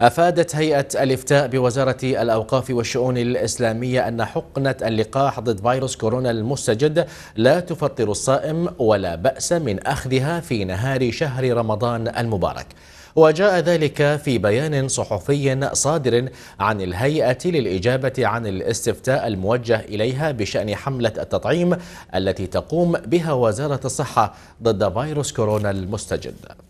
أفادت هيئة الإفتاء بوزارة الأوقاف والشؤون الإسلامية أن حقنة اللقاح ضد فيروس كورونا المستجد لا تفطر الصائم ولا بأس من أخذها في نهار شهر رمضان المبارك وجاء ذلك في بيان صحفي صادر عن الهيئة للإجابة عن الاستفتاء الموجه إليها بشأن حملة التطعيم التي تقوم بها وزارة الصحة ضد فيروس كورونا المستجد